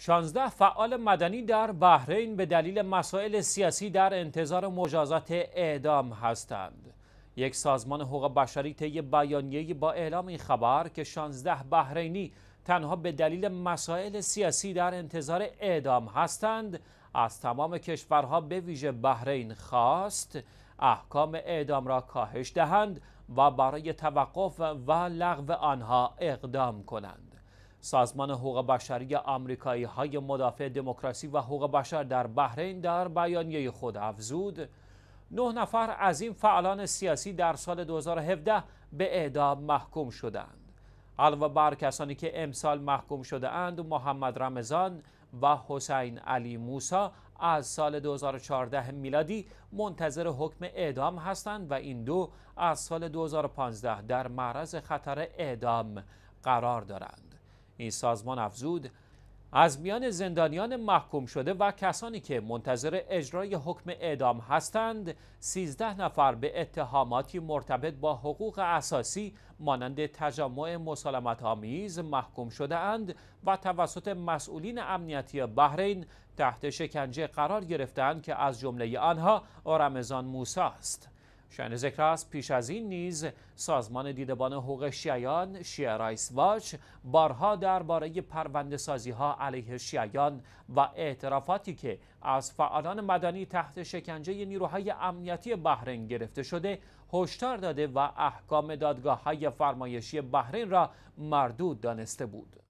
16 فعال مدنی در بحرین به دلیل مسائل سیاسی در انتظار مجازات اعدام هستند. یک سازمان حقوق بشری طی بیانیه‌ای با اعلام این خبر که 16 بحرینی تنها به دلیل مسائل سیاسی در انتظار اعدام هستند از تمام کشورها به ویژه بحرین خواست احکام اعدام را کاهش دهند و برای توقف و لغو آنها اقدام کنند. سازمان حقوق بشری آمریکایی های مدافع دموکراسی و حقوق بشر در بحرین در بیانیه خود افزود نه نفر از این فعالان سیاسی در سال 2017 به اعدام محکوم شدند. علاوه بر کسانی که امسال محکوم شده محمد رمضان و حسین علی موسا از سال 2014 میلادی منتظر حکم اعدام هستند و این دو از سال 2015 در معرض خطر اعدام قرار دارند. این سازمان افزود از میان زندانیان محکوم شده و کسانی که منتظر اجرای حکم اعدام هستند 13 نفر به اتهاماتی مرتبط با حقوق اساسی مانند تجمع مسالمت آمیز محکوم شده اند و توسط مسئولین امنیتی بحرین تحت شکنجه قرار گرفتند که از جمله آنها رمضان موسی است شاین ذکر است پیش از این نیز سازمان دیدبان حقوق شیعیان شیعه رایس واچ بارها درباره پرونده سازی ها علیه شیعیان و اعترافاتی که از فعالان مدنی تحت شکنجه نیروهای امنیتی بحرین گرفته شده هشدار داده و احکام دادگاه های فرمایشی بحرین را مردود دانسته بود